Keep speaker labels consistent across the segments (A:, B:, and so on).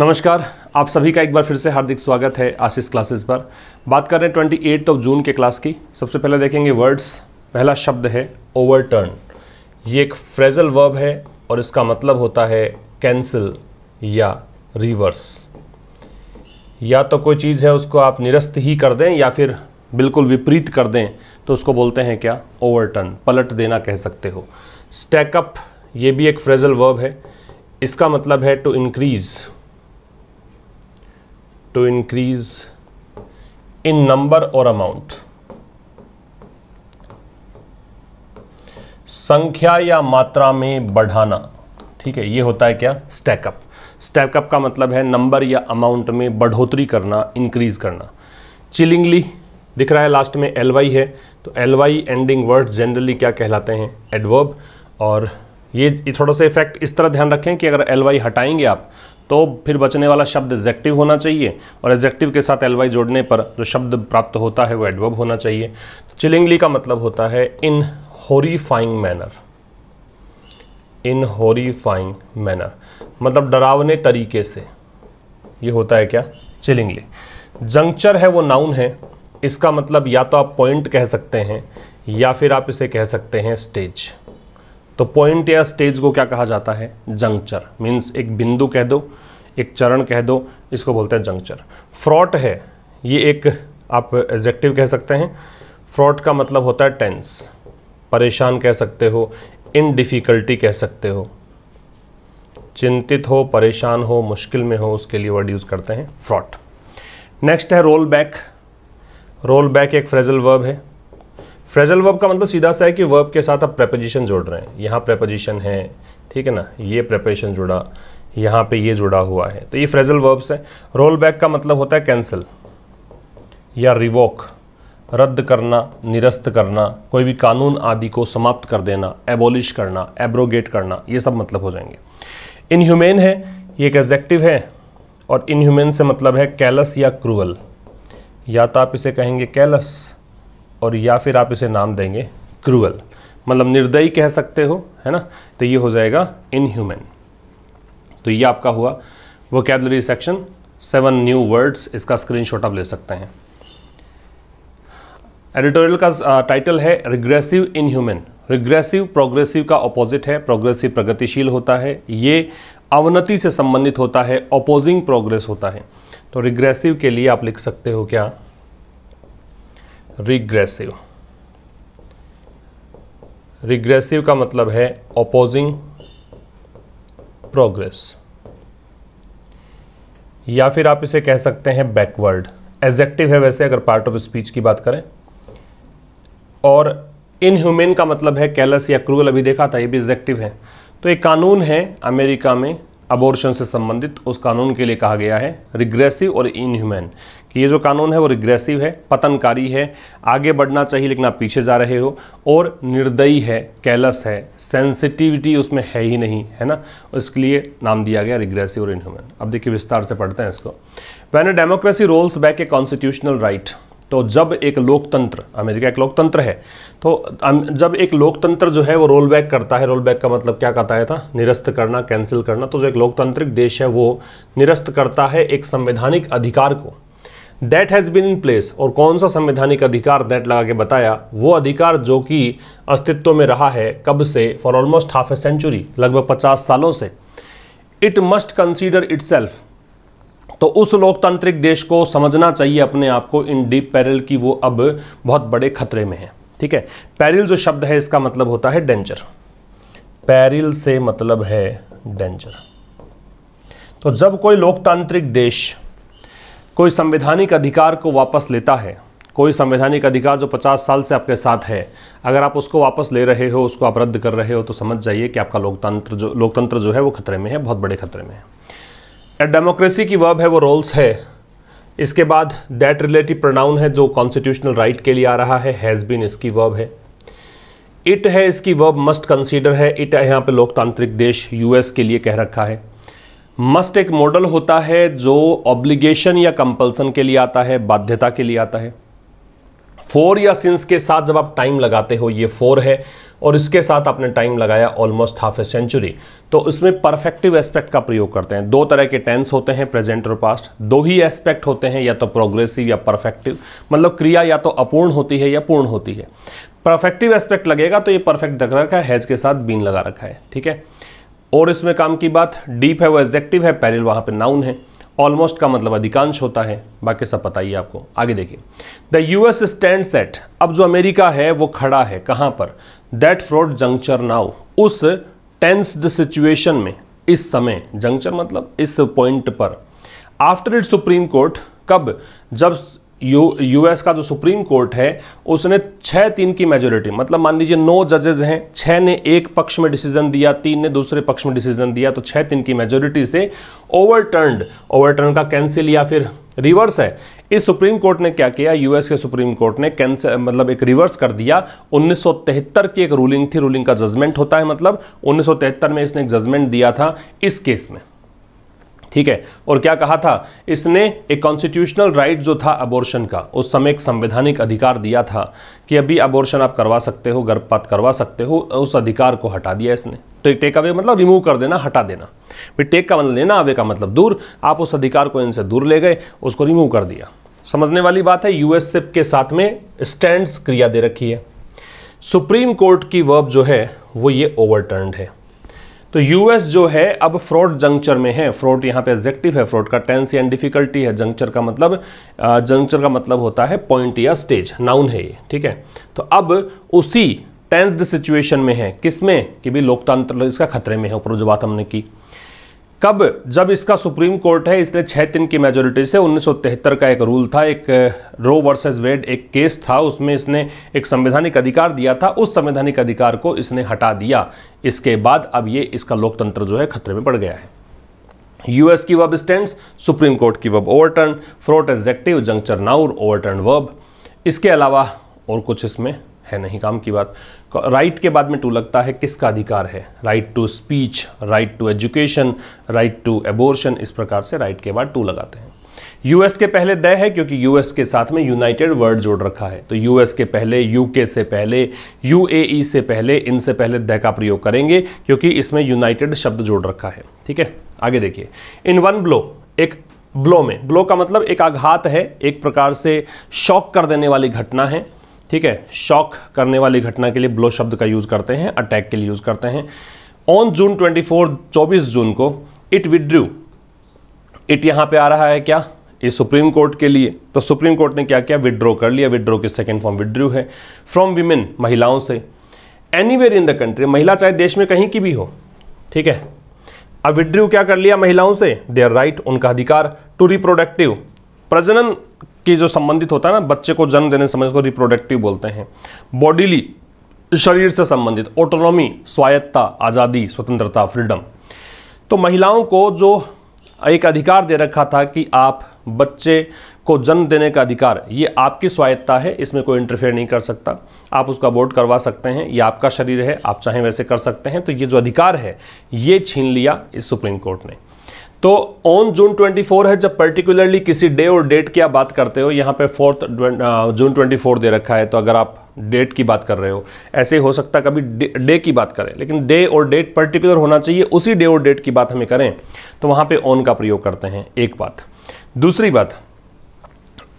A: नमस्कार आप सभी का एक बार फिर से हार्दिक स्वागत है आशीष क्लासेस पर बात कर रहे हैं ट्वेंटी एट ऑफ जून के क्लास की सबसे पहले देखेंगे वर्ड्स पहला शब्द है ओवरटर्न ये एक फ्रेजल वर्ब है और इसका मतलब होता है कैंसिल या रिवर्स या तो कोई चीज़ है उसको आप निरस्त ही कर दें या फिर बिल्कुल विपरीत कर दें तो उसको बोलते हैं क्या ओवरटर्न पलट देना कह सकते हो स्टैकअप ये भी एक फ्रेजल वर्ब है इसका मतलब है to increase to increase in number or amount संख्या या मात्रा में बढ़ाना ठीक है ये होता है क्या स्टैकअप स्टैकअप का मतलब है नंबर या अमाउंट में बढ़ोतरी करना इंक्रीज करना चिलिंगली दिख रहा है लास्ट में एल वाई है तो L Y ending word generally क्या कहलाते हैं एडवर्ब और ये थोड़ा सा इफेक्ट इस तरह ध्यान रखें कि अगर एल वाई हटाएंगे आप तो फिर बचने वाला शब्द एजेक्टिव होना चाहिए और एजेक्टिव के साथ एलवाई जोड़ने पर जो शब्द प्राप्त होता है वो एडवर्ब होना चाहिए तो चिलिंगली का मतलब होता है इन होरीफाइंग मैनर इन होरीफाइंग मैनर मतलब डरावने तरीके से ये होता है क्या चिलिंगली जंक्चर है वो नाउन है इसका मतलब या तो आप पॉइंट कह सकते हैं या फिर आप इसे कह सकते हैं स्टेज तो पॉइंट या स्टेज को क्या कहा जाता है जंक्चर मीन्स एक बिंदु कह दो एक चरण कह दो इसको बोलते हैं जंक्चर फ्रॉट है ये एक आप एग्जेक्टिव कह सकते हैं फ्रॉट का मतलब होता है टेंस परेशान कह सकते हो इन डिफ़िकल्टी कह सकते हो चिंतित हो परेशान हो मुश्किल में हो उसके लिए वर्ड यूज़ करते हैं फ्रॉट नेक्स्ट है रोल बैक रोल बैक एक फ्रेजल वर्ब है फ्रेजल वर्ब का मतलब सीधा सा है कि वर्ब के साथ आप प्रेपोजिशन जोड़ रहे हैं यहाँ प्रेपोजिशन है ठीक है ना ये प्रेपोजिशन जुड़ा यहाँ पे ये जुड़ा हुआ है तो ये फ्रेजल वर्ब्स हैं रोल बैक का मतलब होता है कैंसिल या रिवोक रद्द करना निरस्त करना कोई भी कानून आदि को समाप्त कर देना एबोलिश करना एब्रोगेट करना ये सब मतलब हो जाएंगे इनह्यूमेन है ये एक एग्जेक्टिव है और इनह्यूमेन से मतलब है कैलस या क्रूअल या तो आप इसे कहेंगे कैलस और या फिर आप इसे नाम देंगे क्रूअल मतलब निर्दयी कह सकते हो है ना तो ये हो जाएगा इनह्यूमन तो ये आपका हुआ vocabulary section seven new words इसका स्क्रीनशॉट आप ले सकते हैं एडिटोरियल का टाइटल है रिग्रेसिव इनह्यूमन रिग्रेसिव प्रोग्रेसिव का ऑपोजिट है प्रोग्रेसिव प्रगतिशील होता है ये अवनति से संबंधित होता है अपोजिंग प्रोग्रेस होता है तो रिग्रेसिव के लिए आप लिख सकते हो क्या रिग्रेसिव रिग्रेसिव का मतलब है अपोजिंग प्रोग्रेस या फिर आप इसे कह सकते हैं बैकवर्ड एजेक्टिव है वैसे अगर पार्ट ऑफ स्पीच की बात करें और इनह्यूमेन का मतलब है कैलस या क्रूगल अभी देखा था ये भी एजेक्टिव है तो एक कानून है अमेरिका में अबोर्शन से संबंधित उस कानून के लिए कहा गया है रिग्रेसिव और इनह्यूमेन कि ये जो कानून है वो रिग्रेसिव है पतनकारी है आगे बढ़ना चाहिए लेकिन आप पीछे जा रहे हो और निर्दयी है कैलस है सेंसिटिविटी उसमें है ही नहीं है ना इसके लिए नाम दिया गया रिग्रेसिव और इनह्यूमन अब देखिए विस्तार से पढ़ते हैं इसको when a democracy rolls back a constitutional right तो जब एक लोकतंत्र अमेरिका एक लोकतंत्र है तो जब एक लोकतंत्र जो है वो रोल बैक करता है रोल बैक का मतलब क्या कहता है था निरस्त करना कैंसिल करना तो जो एक लोकतांत्रिक देश है वो निरस्त करता है एक संवैधानिक अधिकार को that has been in place और कौन सा संवैधानिक अधिकार दैट लगा के बताया वो अधिकार जो कि अस्तित्व में रहा है कब से for almost half a century लगभग पचास सालों से इट मस्ट कंसीडर इट तो उस लोकतांत्रिक देश को समझना चाहिए अपने आप को इन डीप पैरल की वो अब बहुत बड़े खतरे में है ठीक है पैरिल जो शब्द है इसका मतलब होता है डेंचर पैरिल से मतलब है डेंचर तो जब कोई लोकतांत्रिक देश कोई संवैधानिक अधिकार को वापस लेता है कोई संवैधानिक अधिकार जो 50 साल से आपके साथ है अगर आप उसको वापस ले रहे हो उसको आप रद्द कर रहे हो तो समझ जाइए कि आपका लोकतंत्र जो लोकतंत्र जो है वो खतरे में है बहुत बड़े खतरे में है डेमोक्रेसी की वर्ब है वो रोल्स है इसके बाद डेट रिलेटिव प्रोनाउन है जो कॉन्स्टिट्यूशनल राइट right के लिए आ रहा है हैज़ बीन इसकी वर्ब है इट है इसकी वर्ब मस्ट कंसीडर है इट यहाँ पे लोकतांत्रिक देश यूएस के लिए कह रखा है मस्ट एक मॉडल होता है जो ऑब्लिगेशन या कंपल्सन के लिए आता है बाध्यता के लिए आता है फोर या सिंस के साथ जब आप टाइम लगाते हो ये फोर है और इसके साथ आपने टाइम लगाया ऑलमोस्ट हाफ ए सेंचुरी तो उसमें परफेक्टिव एस्पेक्ट का प्रयोग करते हैं दो तरह के टेंस होते हैं प्रेजेंट और पास्ट दो ही एस्पेक्ट होते हैं या तो प्रोग्रेसिव या परफेक्टिव मतलब क्रिया या तो अपूर्ण होती है या पूर्ण होती है परफेक्टिव एस्पेक्ट लगेगा तो ये परफेक्ट रख रखा है हैज के साथ बीन लगा रखा है ठीक है और इसमें काम की बात डीप है वो एग्जेक्टिव है पैरल वहां पे नाउन है ऑलमोस्ट का मतलब अधिकांश होता है बाकी सब पता ही आपको आगे देखिए द यूएस स्टैंड सेट अब जो अमेरिका है वो खड़ा है कहां पर दैट फ्रॉड जंक्चर नाउ उस टेंस्ड सिचुएशन में इस समय जंक्चर मतलब इस पॉइंट पर आफ्टर इट सुप्रीम कोर्ट कब जब यू यूएस का जो सुप्रीम कोर्ट है उसने छः तीन की मेजोरिटी मतलब मान लीजिए नौ जजेज हैं छः ने एक पक्ष में डिसीजन दिया तीन ने दूसरे पक्ष में डिसीजन दिया तो छः तीन की मेजोरिटी से ओवरटर्नड ओवरटर्न का कैंसिल या फिर रिवर्स है इस सुप्रीम कोर्ट ने क्या किया यूएस के सुप्रीम कोर्ट ने कैंसिल मतलब एक रिवर्स कर दिया 1973 की एक रूलिंग थी रूलिंग का जजमेंट होता है मतलब 1973 में इसने एक जजमेंट दिया था इस केस में ठीक है और क्या कहा था इसने एक कॉन्स्टिट्यूशनल राइट जो था अबॉर्शन का उस समय एक संवैधानिक अधिकार दिया था कि अभी अबॉर्शन आप करवा सकते हो गर्भपात करवा सकते हो उस अधिकार को हटा दिया इसने तो टेक अवे मतलब रिमूव कर देना हटा देना फिर टेक का मतलब लेना अवे का मतलब दूर आप उस अधिकार को इनसे दूर ले गए उसको रिमूव कर दिया समझने वाली बात है यूएसएफ के साथ में स्टैंड क्रिया दे रखी है सुप्रीम कोर्ट की वर्ब जो है वो ये ओवरटर्नड है तो यूएस जो है अब फ्रॉड जंक्चर में है फ्रॉड यहाँ पे एक्जेक्टिव है फ्रॉड का टेंस एंड डिफिकल्टी है जंक्चर का मतलब जंक्चर का मतलब होता है पॉइंट या स्टेज नाउन है ये ठीक है तो अब उसी टेंस्ड सिचुएशन में है किसमें कि भी लोकतंत्र इसका खतरे में है ऊपर जो बात हमने की कब जब इसका सुप्रीम कोर्ट है इसने छः दिन की मेजोरिटी से 1973 का एक रूल था एक रो वर्सेस वेड एक केस था उसमें इसने एक संवैधानिक अधिकार दिया था उस संवैधानिक अधिकार को इसने हटा दिया इसके बाद अब ये इसका लोकतंत्र जो है खतरे में पड़ गया है यूएस की वब स्टैंड सुप्रीम कोर्ट की verb overturn fraught adjective juncture noun overturn verb इसके अलावा और कुछ इसमें है नहीं काम की बात राइट के बाद में टू लगता है किसका अधिकार है right to speech right to education right to abortion इस प्रकार से राइट के बाद टू लगाते हैं यूएस के पहले द है क्योंकि यूएस के साथ में यूनाइटेड वर्ड जोड़ रखा है तो यूएस के पहले यूके से पहले यूएई e से पहले इनसे पहले द का प्रयोग करेंगे क्योंकि इसमें यूनाइटेड शब्द जोड़ रखा है ठीक है आगे देखिए इन वन ब्लो एक ब्लो में ब्लो का मतलब एक आघात है एक प्रकार से शॉक कर देने वाली घटना है ठीक है शॉक करने वाली घटना के लिए ब्लो शब्द का यूज़ करते हैं अटैक के लिए यूज़ करते हैं ऑन जून 24 24 जून को इट विड्रू इट यहां पे आ रहा है क्या ये सुप्रीम कोर्ट के लिए तो सुप्रीम कोर्ट ने क्या किया विड्रो कर लिया विड्रो की सेकेंड फॉर्म विड्रू है फ्रॉम विमेन महिलाओं से एनी इन द कंट्री महिला चाहे देश में कहीं की भी हो ठीक है अब विड्रू क्या कर लिया महिलाओं से देयर राइट right, उनका अधिकार टू रिप्रोडक्टिव प्रजनन की जो संबंधित होता है ना बच्चे को जन्म देने समय उसको रिप्रोडक्टिव बोलते हैं बॉडीली शरीर से संबंधित ऑटोनॉमी स्वायत्ता आज़ादी स्वतंत्रता फ्रीडम तो महिलाओं को जो एक अधिकार दे रखा था कि आप बच्चे को जन्म देने का अधिकार ये आपकी स्वायत्ता है इसमें कोई इंटरफेयर नहीं कर सकता आप उसका वोट करवा सकते हैं ये आपका शरीर है आप चाहें वैसे कर सकते हैं तो ये जो अधिकार है ये छीन लिया इस सुप्रीम कोर्ट ने तो ऑन जून 24 है जब पर्टिकुलरली किसी डे और डेट की आप बात करते हो यहाँ पे फोर्थ जून 24 दे रखा है तो अगर आप डेट की बात कर रहे हो ऐसे ही हो सकता है कभी डे की बात करें लेकिन डे और डेट पर्टिकुलर होना चाहिए उसी डे और डेट की बात हमें करें तो वहाँ पे ऑन का प्रयोग करते हैं एक बात दूसरी बात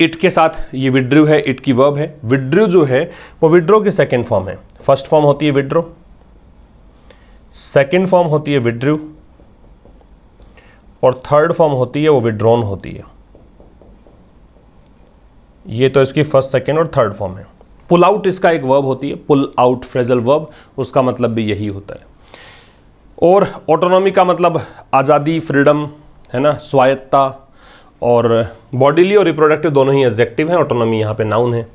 A: इट के साथ ये विड्रू है इट की वर्ब है विड्रू जो है वो विड्रो की सेकेंड फॉर्म है फर्स्ट फॉर्म होती है विड्रो सेकेंड फॉर्म होती है विड्रू और थर्ड फॉर्म होती है वो विड्रॉन होती है ये तो इसकी फर्स्ट सेकेंड और थर्ड फॉर्म है पुल आउट इसका एक वर्ब होती है पुल आउट फ्रेजल वर्ब उसका मतलब भी यही होता है और ऑटोनॉमी का मतलब आज़ादी फ्रीडम है ना स्वायत्ता और बॉडीली और रिप्रोडक्टिव दोनों ही एग्जेक्टिव हैं ऑटोनॉमी यहाँ पे नाउन है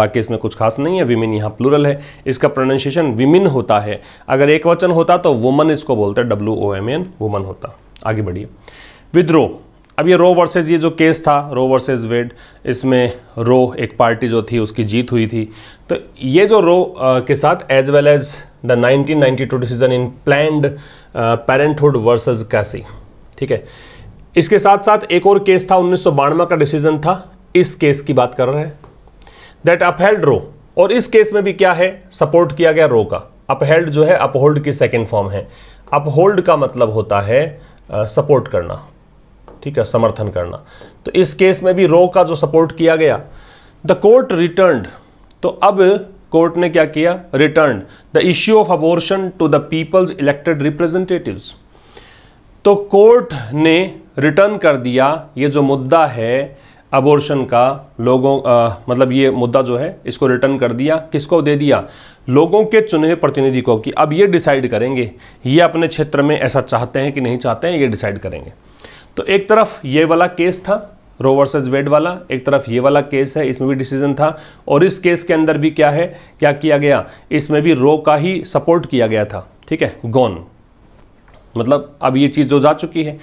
A: बाकी इसमें कुछ खास नहीं है विमिन यहाँ प्लूरल है इसका प्रोनाउंसिएशन विमिन होता है अगर एक वचन होता तो वुमन इसको बोलते हैं W O M N woman होता आगे बढ़िए विद्रो अब ये रो वर्सेज ये जो केस था रो वर्सेज वेड इसमें रो एक पार्टी जो थी उसकी जीत हुई थी तो ये जो रो आ, के साथ as well as the 1992 decision in Planned Parenthood versus Casey ठीक है इसके साथ साथ एक और केस था उन्नीस का डिसीजन था इस केस की बात कर रहे हैं दैट अपहेल्ड रो और इस केस में भी क्या है सपोर्ट किया गया रो का अपहेल्ड जो है अपहोल्ड की सेकेंड फॉर्म है अपहोल्ड का मतलब होता है सपोर्ट uh, करना ठीक है समर्थन करना तो इस केस में भी रो का जो सपोर्ट किया गया द कोर्ट रिटर्न तो अब कोर्ट ने क्या किया return the issue of abortion to the people's elected representatives तो कोर्ट ने रिटर्न कर दिया ये जो मुद्दा है अबॉर्शन का लोगों आ, मतलब ये मुद्दा जो है इसको रिटर्न कर दिया किसको दे दिया लोगों के चुने हुए प्रतिनिधि को कि अब ये डिसाइड करेंगे ये अपने क्षेत्र में ऐसा चाहते हैं कि नहीं चाहते हैं ये डिसाइड करेंगे तो एक तरफ ये वाला केस था रो वर्सेज वेड वाला एक तरफ ये वाला केस है इसमें भी डिसीजन था और इस केस के अंदर भी क्या है क्या किया गया इसमें भी रो का ही सपोर्ट किया गया था ठीक है गॉन मतलब अब ये चीज़ जो जा चुकी है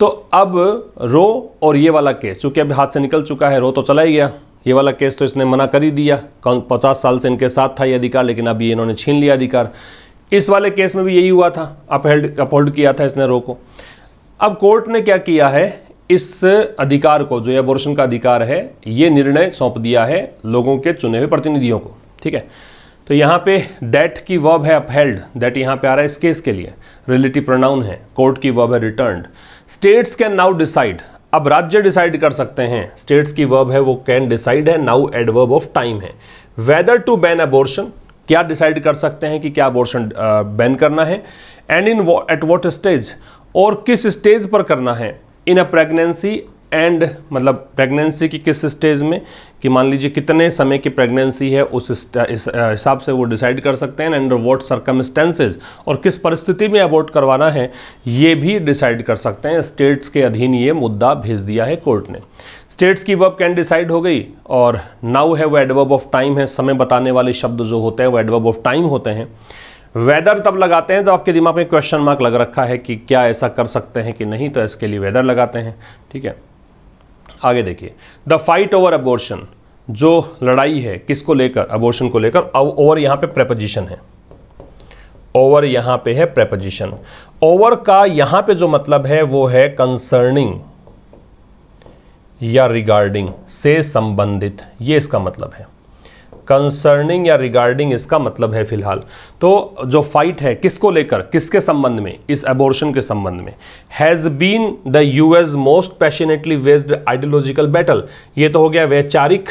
A: तो अब रो और ये वाला केस चूंकि अब हाथ से निकल चुका है रो तो चला ही गया ये वाला केस तो इसने मना कर ही दिया कौन पचास साल से इनके साथ था ये अधिकार लेकिन अभी इन्होंने छीन लिया अधिकार इस वाले केस में भी यही हुआ था अपहेल्ड अपहोल्ड किया था इसने रो को अब कोर्ट ने क्या किया है इस अधिकार को जो एबोर्शन का अधिकार है ये निर्णय सौंप दिया है लोगों के चुने हुए प्रतिनिधियों को ठीक है तो यहाँ पे दैट की वर्ब है अपहेल्ड दैट यहाँ पे आ रहा है इस केस के लिए रिलेटिव प्रोनाउन है कोर्ट की वर्ब है return states can now decide अब राज्य डिसाइड कर सकते हैं स्टेट्स की वर्ब है वो कैन डिसाइड है नाउ एडवर्ब ऑफ टाइम है वेदर टू बैन अबोर्शन क्या डिसाइड कर सकते हैं कि क्या अबोर्शन बैन करना है and in at what stage और किस स्टेज पर करना है इन अ प्रेगनेंसी एंड मतलब प्रेगनेंसी की किस स्टेज में कि मान लीजिए कितने समय की प्रेगनेंसी है उस हिसाब से वो डिसाइड कर सकते हैं अंडर वॉट सर्कमस्टेंसेज और किस परिस्थिति में अबोर्ट करवाना है ये भी डिसाइड कर सकते हैं स्टेट्स के अधीन ये मुद्दा भेज दिया है कोर्ट ने स्टेट्स की वर्ब कैन डिसाइड हो गई और नाउ है वो एडवर्ब ऑफ टाइम है समय बताने वाले शब्द जो होते हैं वो एडवर्ब ऑफ टाइम होते हैं वेदर तब लगाते हैं जब आपके दिमाग में क्वेश्चन मार्क लग रखा है कि क्या ऐसा कर सकते हैं कि नहीं तो इसके लिए वेदर लगाते हैं ठीक है आगे देखिए द फाइट ओवर अबोर्शन जो लड़ाई है किसको लेकर अबोर्शन को लेकर ओवर यहां पे प्रेपोजिशन है ओवर यहां पे है प्रेपोजिशन ओवर का यहां पे जो मतलब है वो है कंसर्निंग या रिगार्डिंग से संबंधित ये इसका मतलब है कंसर्निंग या रिगार्डिंग इसका मतलब है फिलहाल तो जो फाइट है किसको लेकर किसके संबंध में इस एबोर्शन के संबंध में has been the US most passionately waged ideological battle ये तो हो गया वैचारिक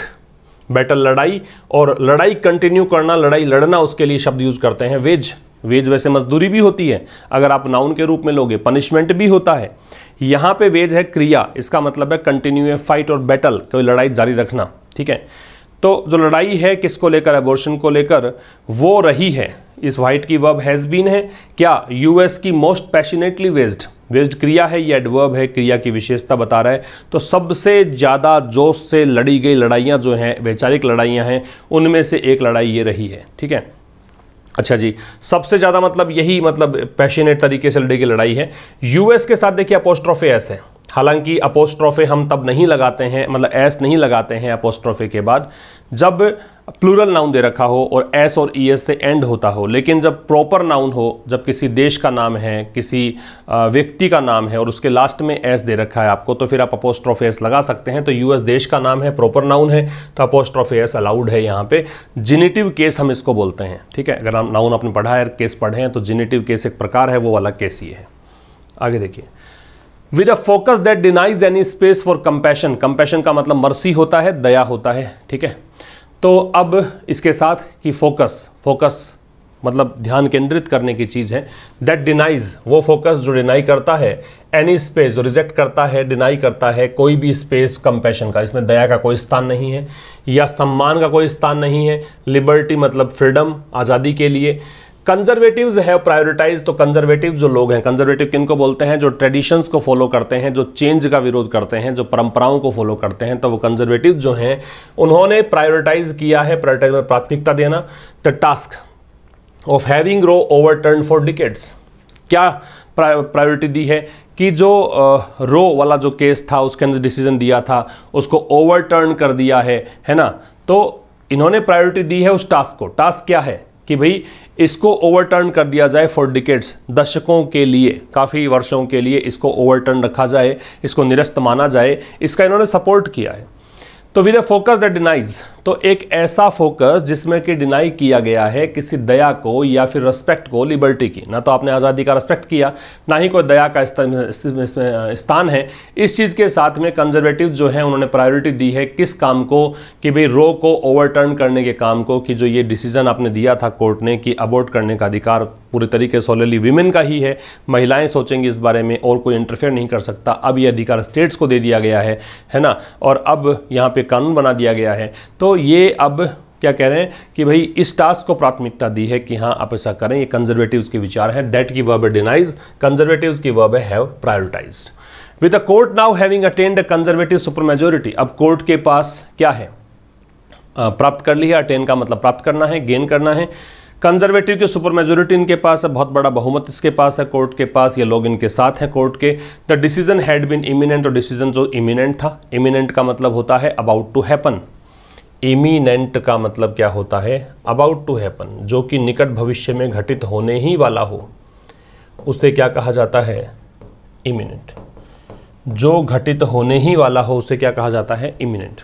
A: बैटल लड़ाई और लड़ाई कंटिन्यू करना लड़ाई लड़ना उसके लिए शब्द यूज करते हैं वेज वेज वैसे मजदूरी भी होती है अगर आप नाउन के रूप में लोगे पनिशमेंट भी होता है यहां पे वेज है क्रिया इसका मतलब है कंटिन्यू फाइट और बैटल कोई लड़ाई जारी रखना ठीक है तो जो लड़ाई है किसको लेकर एबोर्शन को लेकर वो रही है इस वाइट की वर्ब हैज़ बीन है क्या यूएस की मोस्ट पैशनेटली वेस्ड वेस्ड क्रिया है या एडवर्ब है क्रिया की विशेषता बता रहा है तो सबसे ज़्यादा जोश से लड़ी गई लड़ाइयाँ जो हैं वैचारिक लड़ाइयाँ हैं उनमें से एक लड़ाई ये रही है ठीक है अच्छा जी सबसे ज़्यादा मतलब यही मतलब पैशनेट तरीके से लड़ी गई लड़ाई है यूएस के साथ देखिए अपोस्ट्रोफे ऐसे है हालांकि अपोस्ट्रोफे हम तब नहीं लगाते हैं मतलब एस नहीं लगाते हैं अपोस्ट्रोफे के बाद जब प्लूरल नाउन दे रखा हो और एस और ई एस से एंड होता हो लेकिन जब प्रॉपर नाउन हो जब किसी देश का नाम है किसी व्यक्ति का नाम है और उसके लास्ट में एस दे रखा है आपको तो फिर आप अपोस्ट्रोफे एस लगा सकते हैं तो यूएस देश का नाम है प्रॉपर नाउन है तो अपोस्ट्रोफे एस अलाउड है यहाँ पे जिनेटिव केस हम इसको बोलते हैं ठीक है अगर हम नाउन आपने पढ़ा है केस पढ़े हैं तो जिनेटिव केस एक प्रकार है वो अलग केस ये है आगे देखिए with a focus that denies any space for compassion compassion का मतलब मर्सी होता है दया होता है ठीक है तो अब इसके साथ कि फोकस फोकस मतलब ध्यान केंद्रित करने की चीज़ है दैट डिनाइज वो फोकस जो डिनाई करता है एनी स्पेस जो रिजेक्ट करता है डिनाई करता है कोई भी स्पेस कंपैशन का इसमें दया का कोई स्थान नहीं है या सम्मान का कोई स्थान नहीं है लिबर्टी मतलब फ्रीडम आज़ादी के लिए कंजर्वेटिव हैव प्रायोरिटाइज तो कंजर्वेटिव जो लोग हैं कंजर्वेटिव किन को बोलते हैं जो ट्रेडिशंस को फॉलो करते हैं जो चेंज का विरोध करते हैं जो परंपराओं को फॉलो करते हैं तो वो कंजर्वेटिव जो हैं उन्होंने प्रायोरिटाइज किया है प्रायोरिटाइज में प्राथमिकता देना the task of having Roe overturn for decades क्या प्रायोरिटी दी है कि जो रो वाला जो केस था उसके अंदर डिसीजन दिया था उसको ओवर कर दिया है है ना तो इन्होंने प्रायोरिटी दी है उस टास्क को टास्क क्या है कि भाई इसको ओवरटर्न कर दिया जाए फॉर डिकेट्स दशकों के लिए काफ़ी वर्षों के लिए इसको ओवरटर्न रखा जाए इसको निरस्त माना जाए इसका इन्होंने सपोर्ट किया है तो with a focus that denies तो एक ऐसा फोकस जिसमें कि डिनाई किया गया है किसी दया को या फिर रेस्पेक्ट को लिबर्टी की ना तो आपने आज़ादी का रेस्पेक्ट किया ना ही कोई दया का स्थान है इस चीज़ के साथ में कंजर्वेटिव जो है उन्होंने प्रायोरिटी दी है किस काम को कि भाई रो को ओवरटर्न करने के काम को कि जो ये डिसीजन आपने दिया था कोर्ट ने कि अबोर्ट करने का अधिकार पूरे तरीके से ऑलरेडी वीमेन का ही है महिलाएं सोचेंगी इस बारे में और कोई इंटरफेयर नहीं कर सकता अब ये अधिकार स्टेट्स को दे दिया गया है है ना और अब यहाँ पे कानून बना दिया गया है तो ये अब क्या कह रहे हैं कि भाई इस टास्क को प्राथमिकता दी है कि हाँ आप ऐसा करें ये कंजर्वेटिव्स के विचार हैं डेट की वर्ब है डिनाइज कंजर्वेटिव्स की verb have prioritise with a court now having attained a conservative super majority अब कोर्ट के पास क्या है प्राप्त कर ली है अटेन का मतलब प्राप्त करना है गेन करना है कंजर्वेटिव की सुपर मेजोरिटी इनके पास है बहुत बड़ा बहुमत इसके पास है कोर्ट के पास ये लोग इनके साथ हैं कोर्ट के the decision had been imminent और डिसीजन जो इमिनेंट था इमिनेंट का मतलब होता है अबाउट टू हैपन इमीनेंट का मतलब क्या होता है अबाउट टू हैपन जो कि निकट भविष्य में घटित होने ही वाला हो उसे क्या कहा जाता है इमिनेंट जो घटित होने ही वाला हो उसे क्या कहा जाता है इमिनेंट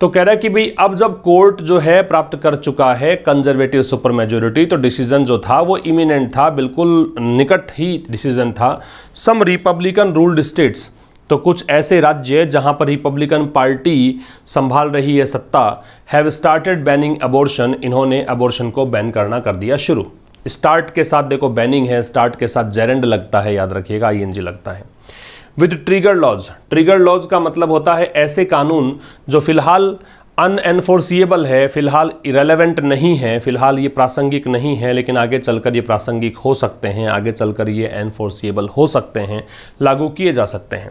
A: तो कह रहा है कि भाई अब जब कोर्ट जो है प्राप्त कर चुका है कंजर्वेटिव सुपर मेजोरिटी तो डिसीजन जो था वो इमिनेंट था बिल्कुल निकट ही डिसीजन था सम रिपब्लिकन रूल्ड स्टेट्स तो कुछ ऐसे राज्य जहां पर रिपब्लिकन पार्टी संभाल रही है सत्ता हैव स्टार्टेड बैनिंग अबॉर्शन इन्होंने अबॉर्शन को बैन करना कर दिया शुरू स्टार्ट के साथ देखो बैनिंग है स्टार्ट के साथ जेरेंड लगता है याद रखिएगा आईएनजी लगता है with trigger laws trigger laws का मतलब होता है ऐसे कानून जो फिलहाल अनएनफोर्सिएबल है फिलहाल इरेलीवेंट नहीं है फिलहाल ये प्रासंगिक नहीं है लेकिन आगे चलकर ये प्रासंगिक हो सकते हैं आगे चलकर ये एनफोर्सिएबल हो सकते हैं लागू किए जा सकते हैं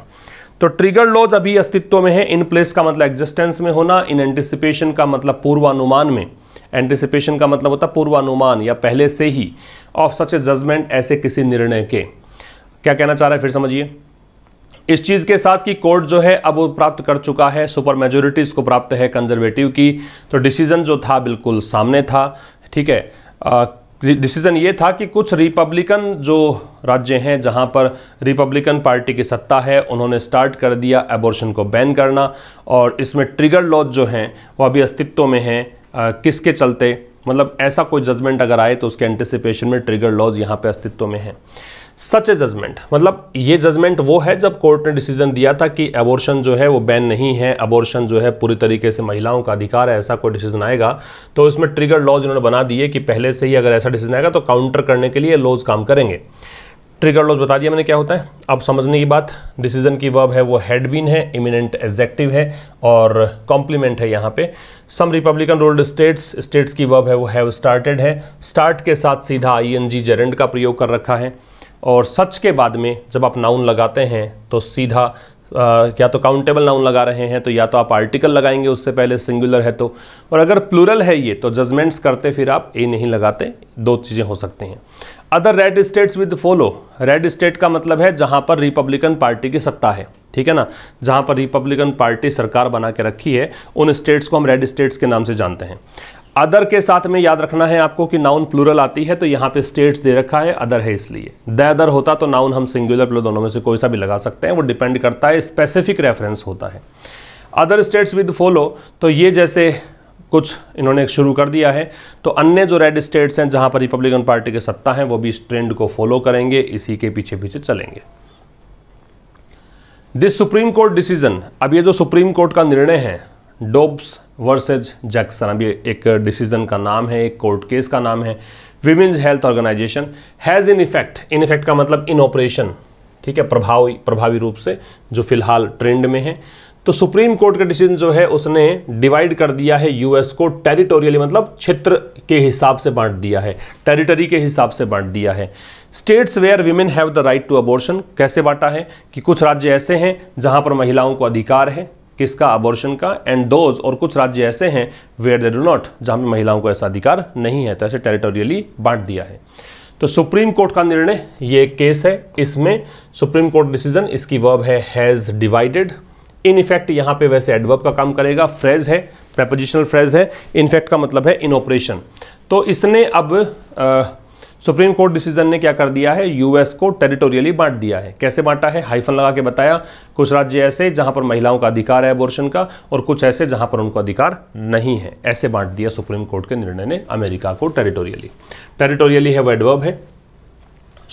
A: तो ट्रिगर लॉज अभी अस्तित्व में है इन प्लेस का मतलब एग्जिस्टेंस में होना इन एंटिसिपेशन का मतलब पूर्वानुमान में एंटिसिपेशन का मतलब होता है पूर्वानुमान या पहले से ही ऑफ सच ए जजमेंट ऐसे किसी निर्णय के क्या कहना चाह रहे हैं फिर समझिए इस चीज़ के साथ कि कोर्ट जो है अब वो प्राप्त कर चुका है सुपर मेजोरिटी इसको प्राप्त है कंजर्वेटिव की तो डिसीजन जो था बिल्कुल सामने था ठीक है डिसीजन ये था कि कुछ रिपब्लिकन जो राज्य हैं जहां पर रिपब्लिकन पार्टी की सत्ता है उन्होंने स्टार्ट कर दिया एबोर्शन को बैन करना और इसमें ट्रिगर लॉज जो हैं वो अभी अस्तित्व में हैं किसके चलते मतलब ऐसा कोई जजमेंट अगर आए तो उसके एंटिसिपेशन में ट्रिगर लॉज यहाँ पर अस्तित्व में हैं सच ए जजमेंट मतलब ये जजमेंट वो है जब कोर्ट ने डिसीजन दिया था कि अबॉर्शन जो है वो बैन नहीं है अबॉर्शन जो है पूरी तरीके से महिलाओं का अधिकार है ऐसा कोई डिसीजन आएगा तो इसमें ट्रिगर लॉज इन्होंने बना दिए कि पहले से ही अगर ऐसा डिसीजन आएगा तो काउंटर करने के लिए लॉज काम करेंगे ट्रिगर लॉज बता दिया मैंने क्या होता है अब समझने की बात डिसीजन की वर्ब है वो हेडबिन है इमिनेंट एग्जेक्टिव है और कॉम्प्लीमेंट है यहाँ पे some Republican ruled states states की वर्ब है वो हैव स्टार्टेड है स्टार्ट के साथ सीधा आई एन जी जेरेंड का प्रयोग कर रखा है और सच के बाद में जब आप नाउन लगाते हैं तो सीधा या तो काउंटेबल नाउन लगा रहे हैं तो या तो आप आर्टिकल लगाएंगे उससे पहले सिंगुलर है तो और अगर प्लूरल है ये तो जजमेंट्स करते फिर आप ए नहीं लगाते दो चीज़ें हो सकती हैं other red states with follow red state का मतलब है जहाँ पर रिपब्लिकन पार्टी की सत्ता है ठीक है ना जहाँ पर रिपब्लिकन पार्टी सरकार बना के रखी है उन स्टेट्स को हम रेड स्टेट्स के नाम से जानते हैं अदर के साथ में याद रखना है आपको कि नाउन प्लूरल आती है तो यहाँ पे स्टेट्स दे रखा है अदर है इसलिए द अदर होता तो नाउन हम सिंगुलर प्लूर दोनों में से कोई सा भी लगा सकते हैं वो डिपेंड करता है स्पेसिफिक रेफरेंस होता है अदर स्टेट्स विद फॉलो तो ये जैसे कुछ इन्होंने शुरू कर दिया है तो अन्य जो रेड स्टेट्स हैं जहाँ पर रिपब्लिकन पार्टी के सत्ता है वो भी इस ट्रेंड को फॉलो करेंगे इसी के पीछे पीछे चलेंगे दिस सुप्रीम कोर्ट डिसीजन अब ये जो सुप्रीम कोर्ट का निर्णय है डोब्स वर्सेज जैक्सन अभी एक डिसीजन का नाम है एक कोर्ट केस का नाम है women's health organization has in effect in effect का मतलब इन ऑपरेशन ठीक है प्रभावी प्रभावी रूप से जो फिलहाल ट्रेंड में है तो सुप्रीम कोर्ट का डिसीजन जो है उसने डिवाइड कर दिया है यूएस को टेरिटोरियली मतलब क्षेत्र के हिसाब से बांट दिया है टेरिटरी के हिसाब से बांट दिया है states where women have the right to abortion कैसे बांटा है कि कुछ राज्य ऐसे हैं जहां पर महिलाओं को अधिकार है किसका अबॉर्शन का एंड दोज और कुछ राज्य ऐसे हैं वेयर दे डू नॉट जहां पे महिलाओं को ऐसा अधिकार नहीं है तो ऐसे टेरिटोरियली बांट दिया है तो सुप्रीम कोर्ट का निर्णय ये एक केस है इसमें सुप्रीम कोर्ट डिसीजन इसकी वर्ब है हैज़ डिवाइडेड इन इफेक्ट यहां पे वैसे एडवर्ब का काम करेगा फ्रेज है प्रपोजिशनल फ्रेज है इनफेक्ट का मतलब है इन ऑपरेशन तो इसने अब आ, सुप्रीम कोर्ट डिसीजन ने क्या कर दिया है यूएस को टेरिटोरियली बांट दिया है कैसे बांटा है हाइफन लगा के बताया कुछ राज्य ऐसे जहां पर महिलाओं का अधिकार है अबोर्शन का और कुछ ऐसे जहां पर उनको अधिकार नहीं है ऐसे बांट दिया सुप्रीम कोर्ट के निर्णय ने अमेरिका को टेरिटोरियली टेरिटोरियली है वेडवर्ब है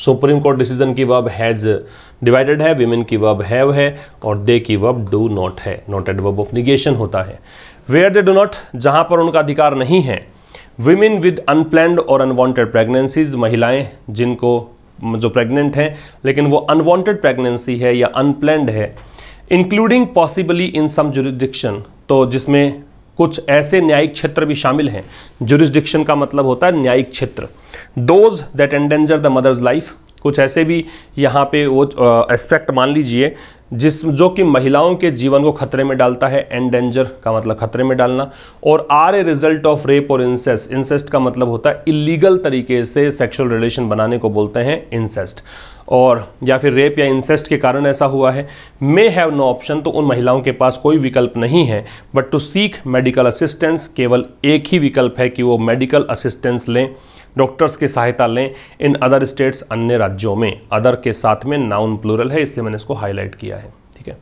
A: सुप्रीम कोर्ट डिसीजन की वर्ब हैज डिवाइडेड है विमेन की वर्ब हैव है और दे की वर्ब डू नॉट है not adverb of negation होता है वेयर दे डू नॉट जहां पर उनका अधिकार नहीं है विमेन विद अनप्लैंड और अनवांटेड प्रेगनेंसीज महिलाएं जिनको जो प्रेग्नेंट हैं लेकिन वो अनवांटेड प्रेगनेंसी है या अनप्लैंड है including possibly in some jurisdiction तो जिसमें कुछ ऐसे न्यायिक क्षेत्र भी शामिल हैं जुरिस्डिक्शन का मतलब होता है न्यायिक क्षेत्र those that endanger the mother's life कुछ ऐसे भी यहाँ पे वो एस्पेक्ट मान लीजिए जिस जो कि महिलाओं के जीवन को खतरे में डालता है एंड डेंजर का मतलब खतरे में डालना और are a result of rape और इंसेस्ट इंसेस्ट का मतलब होता है इलीगल तरीके से सेक्सुअल रिलेशन बनाने को बोलते हैं इंसेस्ट और या फिर रेप या इंसेस्ट के कारण ऐसा हुआ है मे हैव नो ऑप्शन तो उन महिलाओं के पास कोई विकल्प नहीं है but to seek medical assistance केवल एक ही विकल्प है कि वो मेडिकल असिस्टेंस लें डॉक्टर्स की सहायता लें इन अदर स्टेट्स अन्य राज्यों में अदर के साथ में नाउन प्लूरल है इसलिए मैंने इसको हाईलाइट किया है ठीक है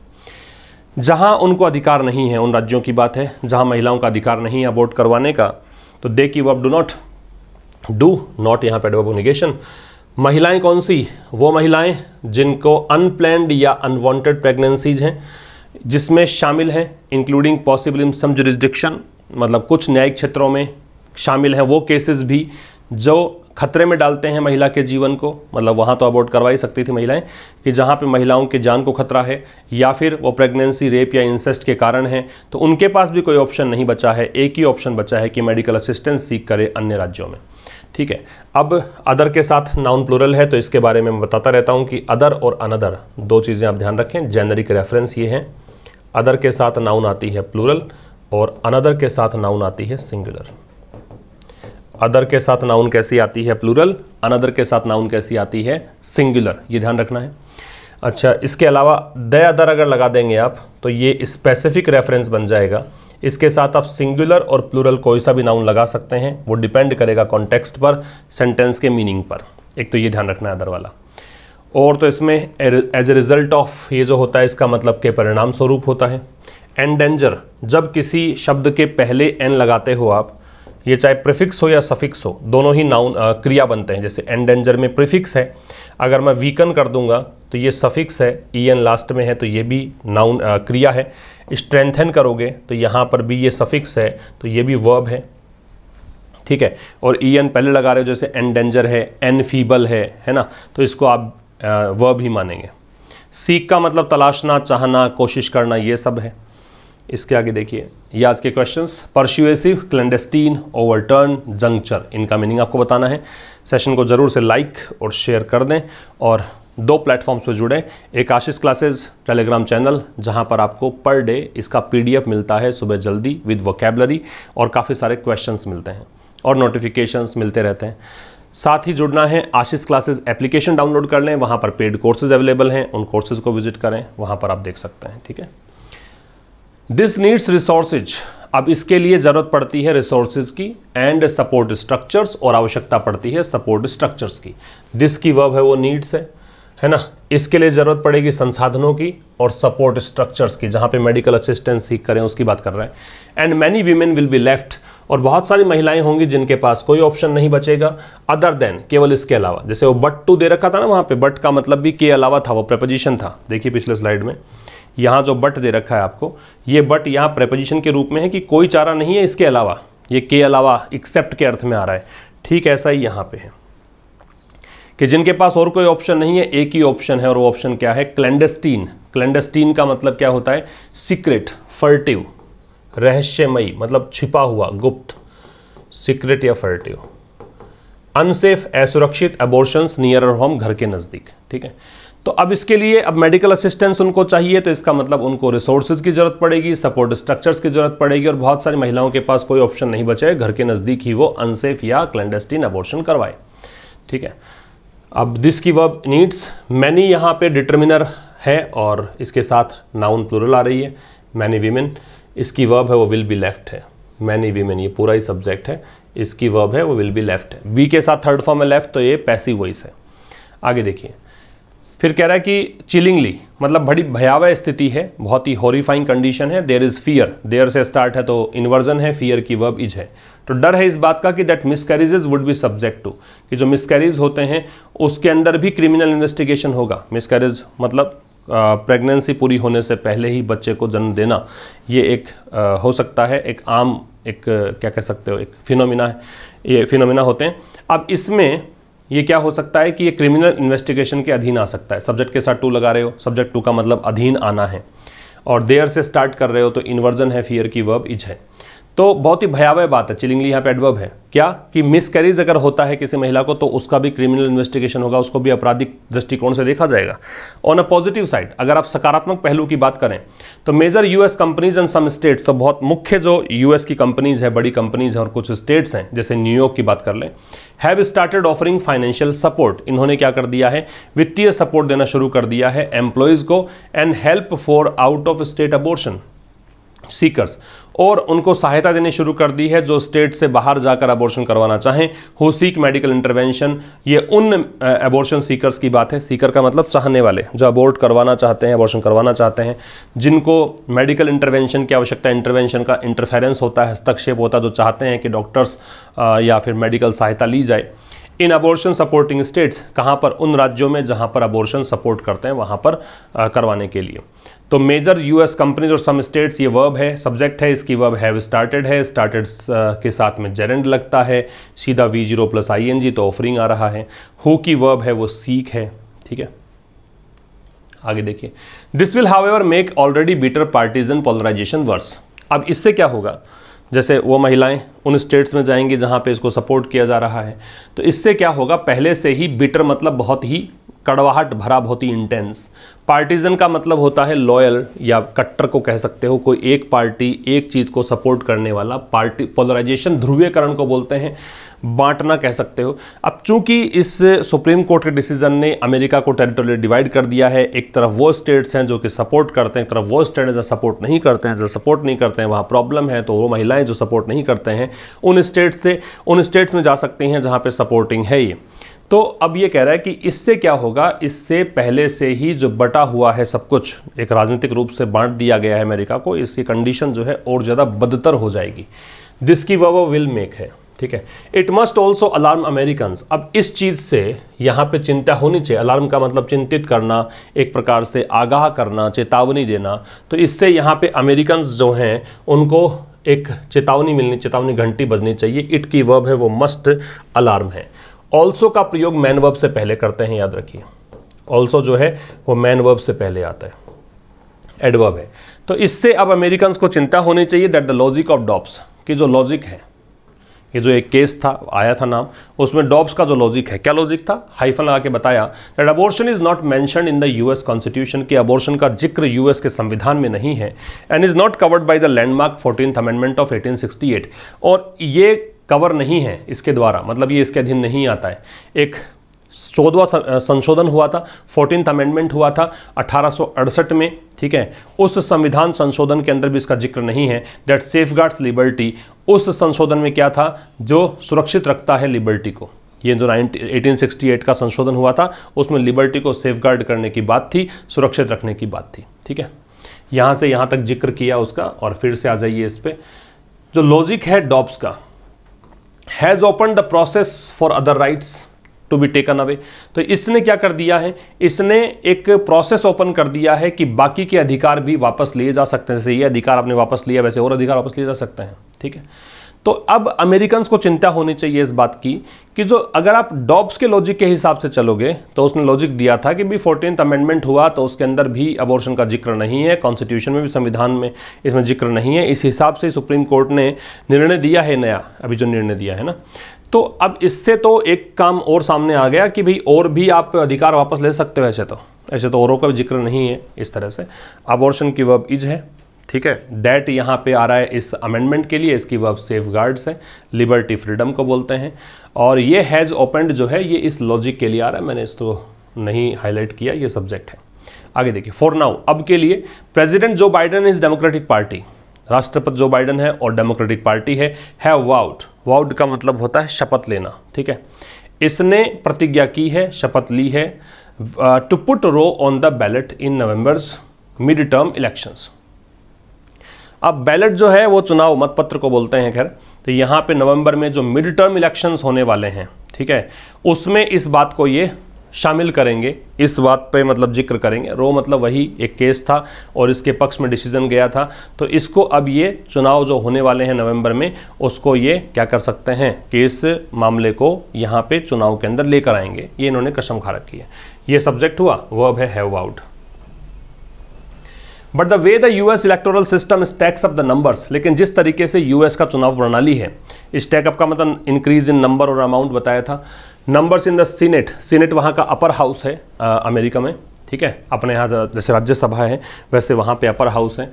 A: जहाँ उनको अधिकार नहीं है उन राज्यों की बात है जहाँ महिलाओं का अधिकार नहीं है अबोर्ट करवाने का तो दे की verb do not do not यहाँ पे डबो निगेशन महिलाएं कौन सी वो महिलाएं जिनको अनप्लैंड या अनवांटेड प्रेगनेंसीज हैं जिसमें शामिल हैं including possible in some jurisdiction मतलब कुछ न्यायिक क्षेत्रों में शामिल हैं वो केसेस भी जो खतरे में डालते हैं महिला के जीवन को मतलब वहाँ तो अबॉर्ट करवा ही सकती थी महिलाएं कि जहाँ पे महिलाओं की जान को खतरा है या फिर वो प्रेगनेंसी रेप या इंसेस्ट के कारण है तो उनके पास भी कोई ऑप्शन नहीं बचा है एक ही ऑप्शन बचा है कि मेडिकल असिस्टेंस सीख करे अन्य राज्यों में ठीक है अब अदर के साथ नाउन प्लूरल है तो इसके बारे में मैं बताता रहता हूँ कि अदर और अनदर दो चीज़ें आप ध्यान रखें जेनरिक रेफरेंस ये हैं अदर के साथ नाउन आती है प्लूरल और अनदर के साथ नाउन आती है सिंगुलर अदर के साथ नाउन कैसी आती है प्लूरल अनदर के साथ नाउन कैसी आती है सिंगुलर ये ध्यान रखना है अच्छा इसके अलावा द अदर अगर लगा देंगे आप तो ये स्पेसिफिक रेफरेंस बन जाएगा इसके साथ आप सिंगुलर और प्लूरल कोई सा भी नाउन लगा सकते हैं वो डिपेंड करेगा कॉन्टेक्स्ट पर सेंटेंस के मीनिंग पर एक तो ये ध्यान रखना है अदर वाला और तो इसमें एज ए रिज़ल्ट ऑफ ये जो होता है इसका मतलब के परिणाम स्वरूप होता है डेंजर जब किसी शब्द के पहले एन लगाते हो आप ये चाहे प्रिफिक्स हो या सफिक्स हो दोनों ही नाउन क्रिया बनते हैं जैसे एंडेंजर में प्रिफिक्स है अगर मैं वीकन कर दूंगा तो ये सफिक्स है ई एन लास्ट में है तो ये भी नाउन क्रिया है स्ट्रेंथन करोगे तो यहाँ पर भी ये सफिक्स है तो ये भी वर्ब है ठीक है और ई एन पहले लगा रहे हो जैसे एंडेंजर है एनफीबल है है ना तो इसको आप वर्ब ही मानेंगे सीख का मतलब तलाशना चाहना कोशिश करना ये सब है इसके आगे देखिए ये आज के questions persuasive clandestine overturn juncture इनका मीनिंग आपको बताना है सेशन को ज़रूर से लाइक और शेयर कर दें और दो प्लेटफॉर्म्स पर जुड़ें एक आशीष क्लासेस टेलीग्राम चैनल जहां पर आपको पर डे इसका पीडीएफ मिलता है सुबह जल्दी विद वोकेबलरी और काफ़ी सारे क्वेश्चंस मिलते हैं और नोटिफिकेशंस मिलते रहते हैं साथ ही जुड़ना है आशीष क्लासेस एप्लीकेशन डाउनलोड कर लें वहाँ पर पेड कोर्सेज अवेलेबल हैं उन कोर्सेज को विजिट करें वहाँ पर आप देख सकते हैं ठीक है दिस नीड्स रिसोर्सेज अब इसके लिए ज़रूरत पड़ती है रिसोर्सेज की एंड सपोर्ट स्ट्रक्चर्स और आवश्यकता पड़ती है सपोर्ट स्ट्रक्चर्स की दिस की वर्ब है वो नीड्स है है ना इसके लिए ज़रूरत पड़ेगी संसाधनों की और सपोर्ट स्ट्रक्चर्स की जहां पे मेडिकल असिस्टेंस सीख करें उसकी बात कर रहे हैं and many women will be left और बहुत सारी महिलाएं होंगी जिनके पास कोई ऑप्शन नहीं बचेगा अदर देन केवल इसके अलावा जैसे वो बट टू दे रखा था ना वहां पे बट का मतलब भी के अलावा था वो प्रपोजिशन था देखिए पिछले स्लाइड में यहाँ जो बट दे रखा है आपको ये बट यहाँ प्रेपोजिशन के रूप में है कि कोई चारा नहीं है इसके अलावा ये के अलावा एक्सेप्ट के अर्थ में आ रहा है ठीक ऐसा ही यहाँ पे है कि जिनके पास और कोई ऑप्शन नहीं है एक ही ऑप्शन है और वो ऑप्शन क्या है क्लैंडस्टीन क्लैंडस्टीन का मतलब क्या होता है सीक्रेट फर्टिव रहस्यमयी मतलब छिपा हुआ गुप्त सीक्रेट या फर्टिव अनसेफ असुरक्षित अबॉर्शंस नियर होम घर के नज़दीक ठीक है तो अब इसके लिए अब मेडिकल असिस्टेंस उनको चाहिए तो इसका मतलब उनको रिसोर्सेज की ज़रूरत पड़ेगी सपोर्ट स्ट्रक्चर्स की ज़रूरत पड़ेगी और बहुत सारी महिलाओं के पास कोई ऑप्शन नहीं बचे घर के नज़दीक ही वो अनसेफ या क्लैंडस्टीन अबॉर्शन करवाए ठीक है अब दिस की वर्ब नीड्स मैनी यहाँ पे डिटर्मिनर है और इसके साथ नाउन प्लूरल आ रही है मैनी वीमेन इसकी वर्ब है वो विल बी लेफ्ट है मैनी वीमेन ये पूरा ही सब्जेक्ट है इसकी वर्ब है वो विल बी लेफ्ट है बी के साथ थर्ड फॉर्म है लेफ्ट तो ये पैसिव वॉइस है आगे देखिए फिर कह रहा है कि चिलिंगली मतलब बड़ी भयावह स्थिति है बहुत ही हॉरीफाइंग कंडीशन है देर इज़ फियर देयर से स्टार्ट है तो इन्वर्जन है फियर की वर्ब इज है तो डर है इस बात का कि that carriages would be subject to कि जो मिसकैरिज होते हैं उसके अंदर भी क्रिमिनल इन्वेस्टिगेशन होगा मिसकैरिज मतलब प्रेगनेंसी पूरी होने से पहले ही बच्चे को जन्म देना ये एक आ, हो सकता है एक आम एक क्या कह सकते हो एक फिनोमिना है ये फिनोमिना होते हैं अब इसमें ये क्या हो सकता है कि ये क्रिमिनल इन्वेस्टिगेशन के अधीन आ सकता है सब्जेक्ट के साथ टू लगा रहे हो सब्जेक्ट टू का मतलब अधीन आना है और देयर से स्टार्ट कर रहे हो तो इन्वर्जन है फियर की वर्ब इज है तो बहुत ही भयावह बात है चिलिंगली यहाँ पे एडवर्ब है क्या कि मिसकैरेज अगर होता है किसी महिला को तो उसका भी क्रिमिनल इन्वेस्टिगेशन होगा उसको भी आपराधिक दृष्टिकोण से देखा जाएगा ऑन अ पॉजिटिव साइड अगर आप सकारात्मक पहलू की बात करें तो major US companies and some states तो बहुत मुख्य जो यूएस की कंपनीज है बड़ी कंपनीज हैं और कुछ स्टेट्स हैं जैसे न्यूयॉर्क की बात कर लें have started offering financial support इन्होंने क्या कर दिया है वित्तीय सपोर्ट देना शुरू कर दिया है एम्प्लॉयज़ को and help for out of state abortion seekers और उनको सहायता देनी शुरू कर दी है जो स्टेट से बाहर जाकर अबॉर्शन करवाना चाहें हु सीक मेडिकल इंटरवेंशन ये उन अबॉर्शन सीकर्स की बात है सीकर का मतलब चाहने वाले जो अबॉर्ट करवाना चाहते हैं अबॉर्शन करवाना चाहते हैं जिनको मेडिकल इंटरवेंशन की आवश्यकता इंटरवेंशन का इंटरफेरेंस होता है हस्तक्षेप होता है जो चाहते हैं कि डॉक्टर्स या फिर मेडिकल सहायता ली जाए इन अबॉर्शन सपोर्टिंग स्टेट्स कहाँ पर उन राज्यों में जहाँ पर अबॉर्शन सपोर्ट करते हैं वहाँ पर करवाने के लिए तो मेजर यूएस कंपनीज और सम स्टेट्स ये वर्ब है सब्जेक्ट है इसकी वर्ब हैव स्टार्टेड है स्टार्टेड uh, के साथ में जेरेंड लगता है सीधा v zero plus I N G तो ऑफरिंग आ रहा है हु की वर्ब है वो सीख है ठीक है आगे देखिए this will however make already bitter partisan polarization worse अब इससे क्या होगा जैसे वो महिलाएं उन स्टेट्स में जाएंगी जहां पे इसको सपोर्ट किया जा रहा है तो इससे क्या होगा पहले से ही बिटर मतलब बहुत ही कड़वाहट भरा बहुत ही इंटेंस पार्टीजन का मतलब होता है लॉयल या कट्टर को कह सकते हो कोई एक पार्टी एक चीज़ को सपोर्ट करने वाला पार्टी पोलराइजेशन ध्रुवीकरण को बोलते हैं बांटना कह सकते हो अब चूंकि इस सुप्रीम कोर्ट के डिसीजन ने अमेरिका को टेरिटोरियल डिवाइड कर दिया है एक तरफ वो स्टेट्स हैं जो कि सपोर्ट करते हैं एक तरफ वो स्टेट जो सपोर्ट नहीं करते हैं जो सपोर्ट नहीं करते हैं वहाँ प्रॉब्लम है तो वो महिलाएं जो सपोर्ट नहीं करते हैं उन स्टेट्स से उन स्टेट्स में जा सकती हैं जहाँ पर सपोर्टिंग है ये तो अब ये कह रहा है कि इससे क्या होगा इससे पहले से ही जो बटा हुआ है सब कुछ एक राजनीतिक रूप से बांट दिया गया है अमेरिका को इसकी कंडीशन जो है और ज़्यादा बदतर हो जाएगी दिस की वह विल मेक है ठीक है it must also alarm American अब इस चीज़ से यहाँ पे चिंता होनी चाहिए अलार्म का मतलब चिंतित करना एक प्रकार से आगाह करना चेतावनी देना तो इससे यहाँ पे अमेरिकन जो हैं उनको एक चेतावनी मिलनी चेतावनी घंटी बजनी चाहिए इट की वर्ब है वो मस्ट अलार्म है ऑल्सो का प्रयोग मैन वर्ब से पहले करते हैं याद रखिए ऑल्सो जो है वो मैन वर्ब से पहले आता है एडवर्ब है तो इससे अब अमेरिकन को चिंता होनी चाहिए that the logic of Dobbs की जो लॉजिक है ये जो एक केस था आया था नाम उसमें डॉब्स का जो लॉजिक है क्या लॉजिक था हाइफन लगा के बताया that abortion is not mentioned in the US constitution कि अबॉर्शन का जिक्र यूएस के संविधान में नहीं है and is not covered by the landmark fourteen amendment of 1868 और ये कवर नहीं है इसके द्वारा मतलब ये इसके अधीन नहीं आता है एक चौदवा संशोधन हुआ था फोर्टीन अमेंडमेंट हुआ था अठारह में ठीक है उस संविधान संशोधन के अंदर भी इसका जिक्र नहीं है दैट सेफ गार्ड्स लिबर्टी उस संशोधन में क्या था जो सुरक्षित रखता है लिबर्टी को ये जो 1868 का संशोधन हुआ था उसमें लिबर्टी को सेफ गार्ड करने की बात थी सुरक्षित रखने की बात थी ठीक है यहाँ से यहाँ तक जिक्र किया उसका और फिर से आ जाइए इस पर जो लॉजिक है डॉब्स का has open the process for other rights to be taken away तो इसने क्या कर दिया है इसने एक प्रोसेस ओपन कर दिया है कि बाकी के अधिकार भी वापस लिए जा सकते हैं जैसे ये अधिकार आपने वापस लिया वैसे और अधिकार वापस लिए जा सकते हैं ठीक है तो अब अमेरिकन को चिंता होनी चाहिए इस बात की कि जो अगर आप डॉब्स के लॉजिक के हिसाब से चलोगे तो उसने लॉजिक दिया था कि भी फोर्टीन अमेंडमेंट हुआ तो उसके अंदर भी अबॉर्शन का जिक्र नहीं है कॉन्स्टिट्यूशन में भी संविधान में इसमें जिक्र नहीं है इस हिसाब से सुप्रीम कोर्ट ने निर्णय दिया है नया अभी जो निर्णय दिया है ना तो अब इससे तो एक काम और सामने आ गया कि भाई और भी आप अधिकार वापस ले सकते हो ऐसे तो ऐसे तो औरों का भी जिक्र नहीं है इस तरह से अबॉर्शन की वब इज है ठीक है डेट यहाँ पे आ रहा है इस अमेंडमेंट के लिए इसकी वर्ब सेफ गार्ड्स हैं लिबर्टी फ्रीडम को बोलते हैं और ये हैज़ ओपनड जो है ये इस लॉजिक के लिए आ रहा है मैंने इसको तो नहीं हाईलाइट किया ये सब्जेक्ट है आगे देखिए फॉर नाउ अब के लिए प्रेजिडेंट जो बाइडन इज डेमोक्रेटिक पार्टी राष्ट्रपति जो बाइडन है और डेमोक्रेटिक पार्टी है हैव वाउट वाउट का मतलब होता है शपथ लेना ठीक है इसने प्रतिज्ञा की है शपथ ली है to put Roe on the ballot in November's mid term elections अब बैलेट जो है वो चुनाव मतपत्र को बोलते हैं खैर तो यहाँ पे नवंबर में जो मिड टर्म इलेक्शन होने वाले हैं ठीक है उसमें इस बात को ये शामिल करेंगे इस बात पे मतलब जिक्र करेंगे रो मतलब वही एक केस था और इसके पक्ष में डिसीजन गया था तो इसको अब ये चुनाव जो होने वाले हैं नवंबर में उसको ये क्या कर सकते हैं कि इस मामले को यहाँ पे चुनाव के अंदर लेकर आएंगे ये इन्होंने कसम खा रखी है ये सब्जेक्ट हुआ वो अब है have out but the way the US electoral system stacks up the numbers लेकिन जिस तरीके से यूएस का चुनाव प्रणाली है स्टैक अप का मतलब इंक्रीज इन नंबर और अमाउंट बताया था numbers in the senate senate वहाँ का अपर हाउस है अमेरिका में ठीक है अपने यहाँ जैसे राज्यसभा है वैसे वहाँ पे अपर हाउस है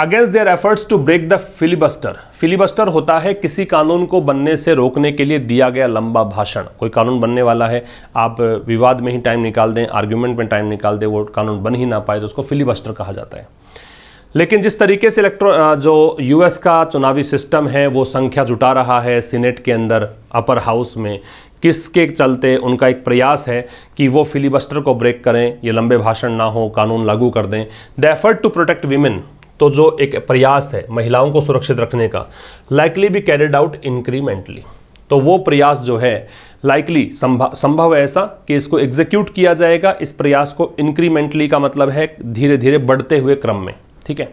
A: against their efforts to break the filibuster filibuster होता है किसी कानून को बनने से रोकने के लिए दिया गया लंबा भाषण कोई कानून बनने वाला है आप विवाद में ही टाइम निकाल दें आर्ग्यूमेंट में टाइम निकाल दें वो कानून बन ही ना पाए तो उसको फिलिबस्टर कहा जाता है लेकिन जिस तरीके से इलेक्ट्रो जो यूएस का चुनावी सिस्टम है वो संख्या जुटा रहा है सीनेट के अंदर अपर हाउस में किसके चलते उनका एक प्रयास है कि वो फिलिबस्टर को ब्रेक करें ये लंबे भाषण ना हो कानून लागू कर दें the effort to protect women तो जो एक प्रयास है महिलाओं को सुरक्षित रखने का लाइकली भी कैरिड आउट इंक्रीमेंटली तो वो प्रयास जो है लाइकली संभव संभव है ऐसा कि इसको एग्जीक्यूट किया जाएगा इस प्रयास को इंक्रीमेंटली का मतलब है धीरे धीरे बढ़ते हुए क्रम में ठीक है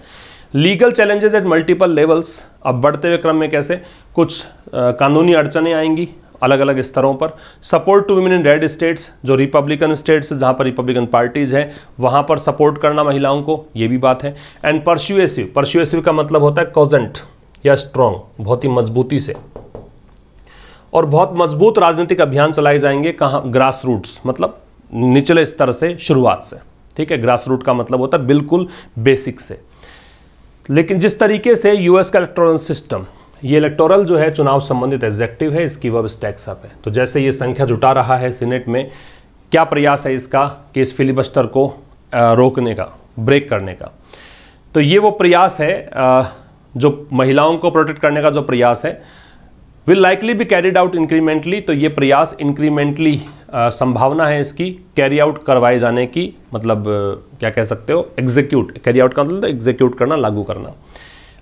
A: legal challenges at multiple levels अब बढ़ते हुए क्रम में कैसे कुछ आ, कानूनी अड़चने आएंगी अलग अलग स्तरों पर support to women in red states जो रिपब्लिकन स्टेट्स जहां पर रिपब्लिकन पार्टीज हैं वहां पर सपोर्ट करना महिलाओं को ये भी बात है एंड परस्यूएसिव परस्यूएसिव का मतलब होता है कॉजेंट या स्ट्रॉन्ग बहुत ही मजबूती से और बहुत मजबूत राजनीतिक अभियान चलाए जाएंगे कहाँ ग्रास रूट्स मतलब निचले स्तर से शुरुआत से ठीक है ग्रास रूट का मतलब होता है बिल्कुल बेसिक से लेकिन जिस तरीके से यूएस का इलेक्ट्रॉनिक सिस्टम ये इलेक्टोरल जो है चुनाव संबंधित एग्जेक्टिव है इसकी वब स्टैक्स है तो जैसे ये संख्या जुटा रहा है सीनेट में क्या प्रयास है इसका कि इस फिलिबस्टर को रोकने का ब्रेक करने का तो ये वो प्रयास है जो महिलाओं को प्रोटेक्ट करने का जो प्रयास है will likely be carried out incrementally तो ये प्रयास इंक्रीमेंटली संभावना है इसकी कैरी आउट करवाए जाने की मतलब क्या कह सकते हो एग्जीक्यूट कैरी आउट का मतलब एग्जीक्यूट तो करना लागू करना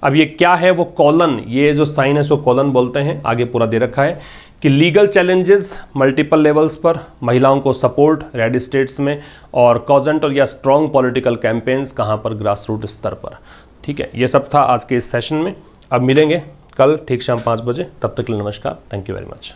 A: अब ये क्या है वो कॉलन ये जो साइन है सो कॉलन बोलते हैं आगे पूरा दे रखा है कि लीगल चैलेंजेस मल्टीपल लेवल्स पर महिलाओं को सपोर्ट रेड स्टेट्स में और कॉजेंट और या स्ट्रॉन्ग पॉलिटिकल कैंपेन्स कहाँ पर ग्रास रूट स्तर पर ठीक है ये सब था आज के इस सेशन में अब मिलेंगे कल ठीक शाम पाँच बजे तब तक के लिए नमस्कार थैंक यू वेरी मच